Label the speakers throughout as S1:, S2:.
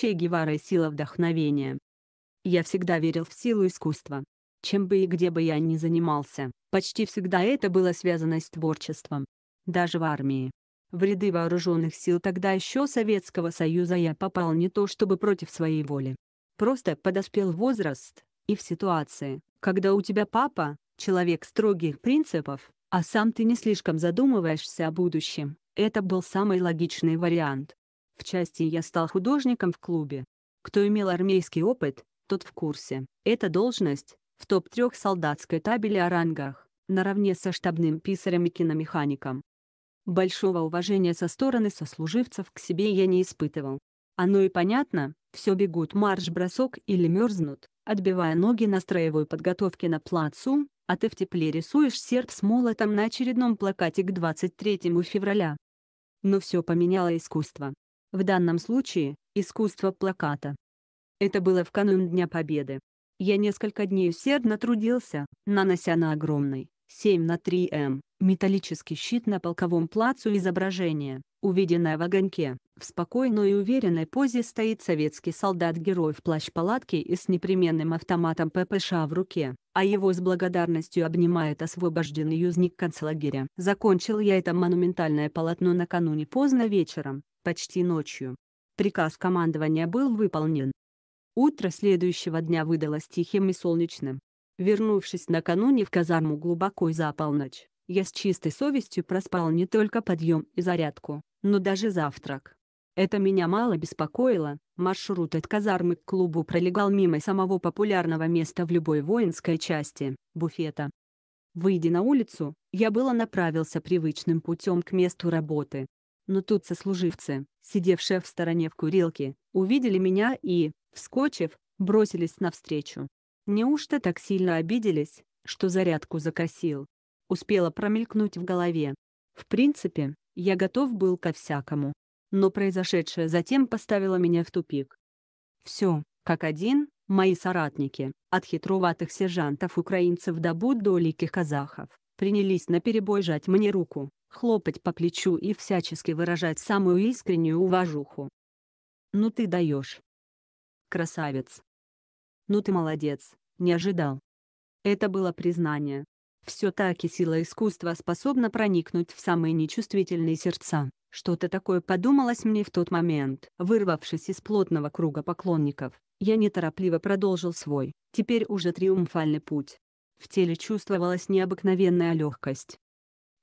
S1: Че Гевара и сила вдохновения. Я всегда верил в силу искусства. Чем бы и где бы я ни занимался, почти всегда это было связано с творчеством. Даже в армии. В ряды вооруженных сил тогда еще Советского Союза я попал не то чтобы против своей воли. Просто подоспел возраст, и в ситуации, когда у тебя папа, человек строгих принципов, а сам ты не слишком задумываешься о будущем, это был самый логичный вариант. В части я стал художником в клубе. Кто имел армейский опыт, тот в курсе. Эта должность в топ-3 солдатской табели о рангах, наравне со штабным писарем и киномехаником. Большого уважения со стороны сослуживцев к себе я не испытывал. Оно и понятно, все бегут марш-бросок или мерзнут, отбивая ноги на строевой подготовке на плацу, а ты в тепле рисуешь серп с молотом на очередном плакате к 23 февраля. Но все поменяло искусство. В данном случае, искусство плаката. Это было в канун Дня Победы. Я несколько дней усердно трудился, нанося на огромный, 7 на 3 М, эм металлический щит на полковом плацу изображение: увиденное в огоньке. В спокойной и уверенной позе стоит советский солдат-герой в плащ-палатке и с непременным автоматом ППШ а в руке, а его с благодарностью обнимает освобожденный юзник концлагеря. Закончил я это монументальное полотно накануне поздно вечером, почти ночью. Приказ командования был выполнен. Утро следующего дня выдалось тихим и солнечным. Вернувшись накануне в казарму глубоко за полночь, я с чистой совестью проспал не только подъем и зарядку, но даже завтрак. Это меня мало беспокоило, маршрут от казармы к клубу пролегал мимо самого популярного места в любой воинской части – буфета. Выйдя на улицу, я было направился привычным путем к месту работы но тут сослуживцы, сидевшие в стороне в курилке, увидели меня и, вскочив, бросились навстречу. Неужто так сильно обиделись, что зарядку закосил? Успела промелькнуть в голове. В принципе, я готов был ко всякому. Но произошедшее затем поставило меня в тупик. Все, как один, мои соратники, от хитроватых сержантов-украинцев до буддоликих казахов, принялись наперебой жать мне руку, хлопать по плечу и всячески выражать самую искреннюю уважуху. «Ну ты даешь!» «Красавец!» «Ну ты молодец, не ожидал!» Это было признание. Все-таки сила искусства способна проникнуть в самые нечувствительные сердца. Что-то такое подумалось мне в тот момент. Вырвавшись из плотного круга поклонников, я неторопливо продолжил свой, теперь уже триумфальный путь. В теле чувствовалась необыкновенная легкость,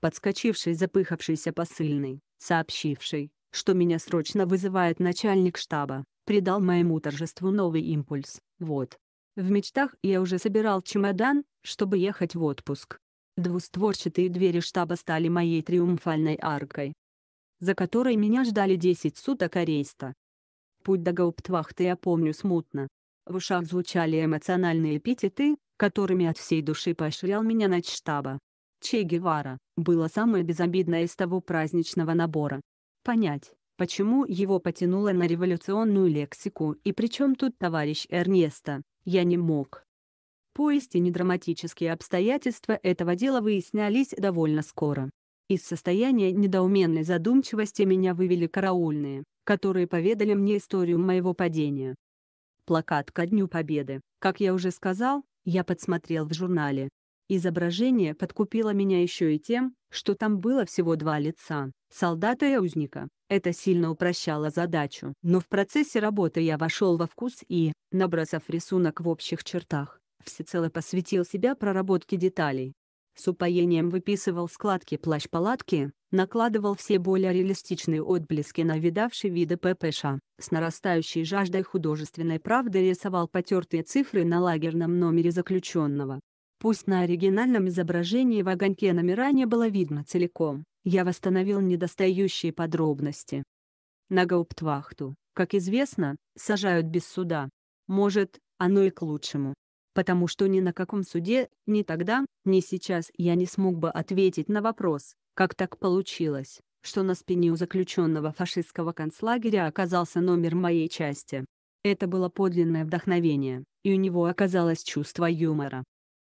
S1: подскочивший запыхавшийся посыльный, сообщивший, что меня срочно вызывает начальник штаба, придал моему торжеству новый импульс. Вот. В мечтах я уже собирал чемодан, чтобы ехать в отпуск. Двустворчатые двери штаба стали моей триумфальной аркой, за которой меня ждали 10 суток ареста. Путь до гауптвахты я помню смутно. В ушах звучали эмоциональные эпитеты, которыми от всей души поощрял меня начштаба. Че Гевара, было самое безобидное из того праздничного набора. Понять, почему его потянуло на революционную лексику и причем тут товарищ Эрнеста, я не мог. Поистине драматические обстоятельства этого дела выяснялись довольно скоро. Из состояния недоуменной задумчивости меня вывели караульные, которые поведали мне историю моего падения. Плакат ко Дню Победы, как я уже сказал, я подсмотрел в журнале, Изображение подкупило меня еще и тем, что там было всего два лица, солдата и узника. Это сильно упрощало задачу, но в процессе работы я вошел во вкус и, набросав рисунок в общих чертах, всецело посвятил себя проработке деталей. С упоением выписывал складки плащ-палатки, накладывал все более реалистичные отблески на видавший виды ППШ, с нарастающей жаждой художественной правды рисовал потертые цифры на лагерном номере заключенного, Пусть на оригинальном изображении в огоньке номера не было видно целиком, я восстановил недостающие подробности. На гауптвахту, как известно, сажают без суда. Может, оно и к лучшему. Потому что ни на каком суде, ни тогда, ни сейчас я не смог бы ответить на вопрос, как так получилось, что на спине у заключенного фашистского концлагеря оказался номер моей части. Это было подлинное вдохновение, и у него оказалось чувство юмора.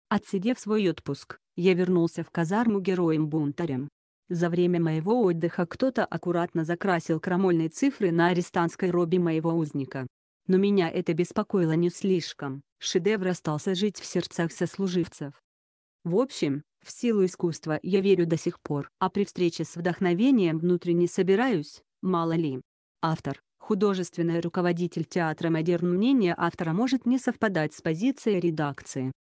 S1: Отсидев свой отпуск, я вернулся в казарму героем-бунтарем. За время моего отдыха кто-то аккуратно закрасил крамольные цифры на арестантской робе моего узника. Но меня это беспокоило не слишком, шедевр остался жить в сердцах сослуживцев. В общем, в силу искусства я верю до сих пор, а при встрече с вдохновением внутренне собираюсь, мало ли. Автор, художественный руководитель театра «Модерн» мнение автора может не совпадать с позицией редакции.